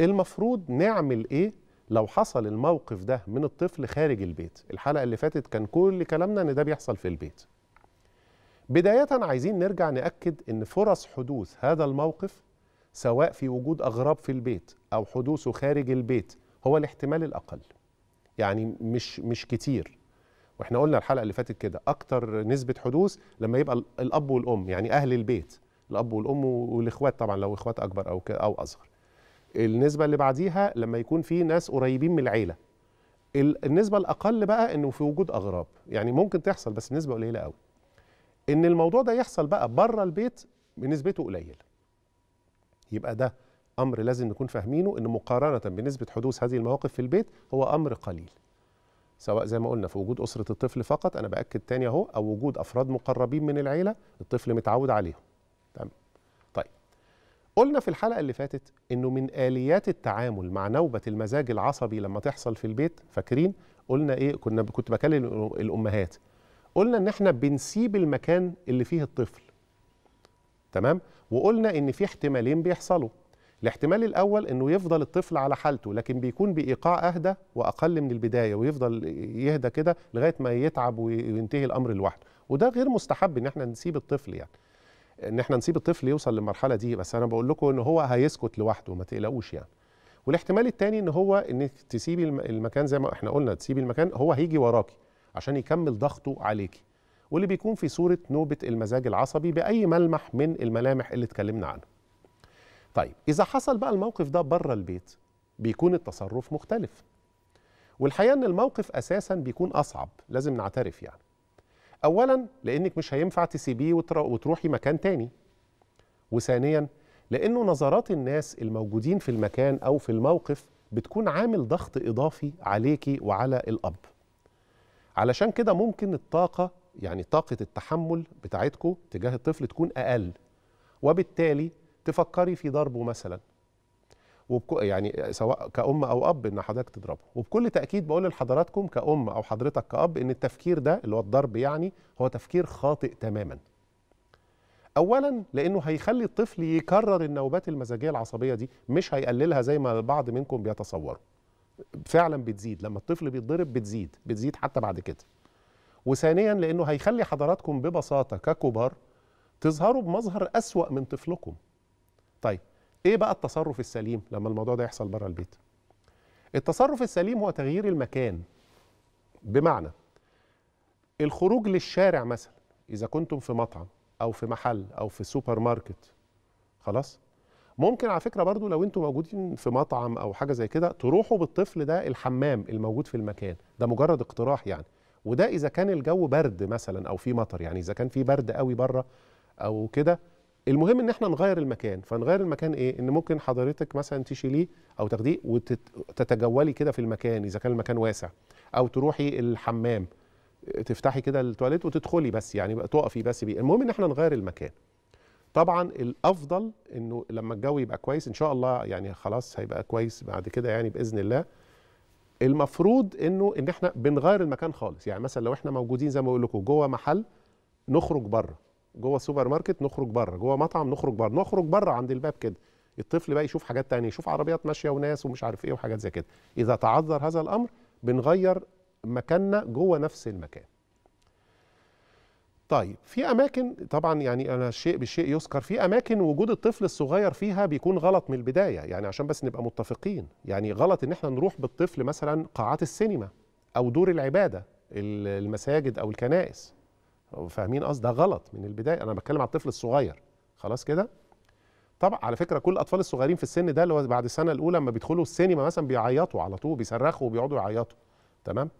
المفروض نعمل ايه لو حصل الموقف ده من الطفل خارج البيت الحلقه اللي فاتت كان كل كلامنا ان ده بيحصل في البيت بدايه عايزين نرجع ناكد ان فرص حدوث هذا الموقف سواء في وجود اغراب في البيت او حدوثه خارج البيت هو الاحتمال الاقل يعني مش مش كتير واحنا قلنا الحلقه اللي فاتت كده اكتر نسبه حدوث لما يبقى الاب والام يعني اهل البيت الاب والام والاخوات طبعا لو اخوات اكبر او او اصغر النسبه اللي بعديها لما يكون في ناس قريبين من العيله النسبه الاقل بقى انه في وجود اغراب يعني ممكن تحصل بس نسبه قليله قوي ان الموضوع ده يحصل بقى بره البيت بنسبته قليله يبقى ده امر لازم نكون فاهمينه ان مقارنه بنسبه حدوث هذه المواقف في البيت هو امر قليل سواء زي ما قلنا في وجود اسره الطفل فقط انا باكد تاني اهو او وجود افراد مقربين من العيله الطفل متعود عليهم قلنا في الحلقة اللي فاتت إنه من آليات التعامل مع نوبة المزاج العصبي لما تحصل في البيت فاكرين قلنا إيه كنا كنت بكلم الأمهات قلنا إن إحنا بنسيب المكان اللي فيه الطفل تمام وقلنا إن في احتمالين بيحصلوا الاحتمال الأول إنه يفضل الطفل على حالته لكن بيكون بإيقاع أهدى وأقل من البداية ويفضل يهدى كده لغاية ما يتعب وينتهي الأمر لوحده وده غير مستحب إن إحنا نسيب الطفل يعني ان احنا نسيب الطفل يوصل للمرحله دي بس انا بقول لكم ان هو هيسكت لوحده ما تقلقوش يعني والاحتمال الثاني ان هو ان تسيبي المكان زي ما احنا قلنا تسيبي المكان هو هيجي وراكي عشان يكمل ضغطه عليكي واللي بيكون في صوره نوبه المزاج العصبي باي ملمح من الملامح اللي اتكلمنا عنها طيب اذا حصل بقى الموقف ده بره البيت بيكون التصرف مختلف والحقيقه ان الموقف اساسا بيكون اصعب لازم نعترف يعني اولا لانك مش هينفع تسيبيه وتروحي مكان تاني وثانيا لانه نظرات الناس الموجودين في المكان او في الموقف بتكون عامل ضغط اضافي عليكي وعلى الاب علشان كده ممكن الطاقه يعني طاقه التحمل بتاعتكم تجاه الطفل تكون اقل وبالتالي تفكري في ضربه مثلا وبكو يعني سواء كأم أو أب إن حضرتك تضربه وبكل تأكيد بقول لحضراتكم كأم أو حضرتك كأب إن التفكير ده اللي هو الضرب يعني هو تفكير خاطئ تماما أولا لأنه هيخلي الطفل يكرر النوبات المزاجية العصبية دي مش هيقللها زي ما البعض منكم بيتصوروا فعلا بتزيد لما الطفل بيتضرب بتزيد بتزيد حتى بعد كده وثانيا لأنه هيخلي حضراتكم ببساطة ككبار تظهروا بمظهر أسوأ من طفلكم طيب ايه بقى التصرف السليم لما الموضوع ده يحصل بره البيت التصرف السليم هو تغيير المكان بمعنى الخروج للشارع مثلا اذا كنتم في مطعم او في محل او في سوبر ماركت خلاص ممكن على فكره برضو لو انتم موجودين في مطعم او حاجه زي كده تروحوا بالطفل ده الحمام الموجود في المكان ده مجرد اقتراح يعني وده اذا كان الجو برد مثلا او في مطر يعني اذا كان في برد قوي بره او كده المهم ان احنا نغير المكان فنغير المكان ايه ان ممكن حضرتك مثلا تشيليه او تاخديه وتتجولي كده في المكان اذا كان المكان واسع او تروحي الحمام تفتحي كده التواليت وتدخلي بس يعني تقفي بس بيه المهم ان احنا نغير المكان طبعا الافضل انه لما الجو يبقى كويس ان شاء الله يعني خلاص هيبقى كويس بعد كده يعني باذن الله المفروض انه ان احنا بنغير المكان خالص يعني مثلا لو احنا موجودين زي ما بقول لكم جوه محل نخرج بره جوه سوبر ماركت نخرج بره جوه مطعم نخرج بره نخرج بره عند الباب كده الطفل بقى يشوف حاجات تانية يشوف عربيات ماشيه وناس ومش عارف ايه وحاجات زي كده اذا تعذر هذا الامر بنغير مكاننا جوه نفس المكان طيب في اماكن طبعا يعني انا شيء بشيء يذكر في اماكن وجود الطفل الصغير فيها بيكون غلط من البدايه يعني عشان بس نبقى متفقين يعني غلط ان احنا نروح بالطفل مثلا قاعات السينما او دور العباده المساجد او الكنائس فاهمين قصدي ده غلط من البدايه انا بتكلم على الطفل الصغير خلاص كده طبعا على فكره كل الاطفال الصغيرين في السن ده اللي هو بعد السنه الاولى لما بيدخلوا السينما مثلا بيعيطوا على طول بيصرخوا وبيقعدوا يعيطوا تمام